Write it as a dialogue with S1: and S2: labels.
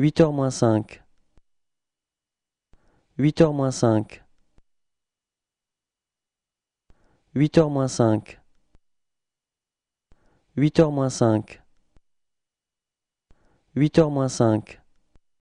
S1: 8 heures 5 8 heures 5 8 heures 5 8 heures 5 8 heures 5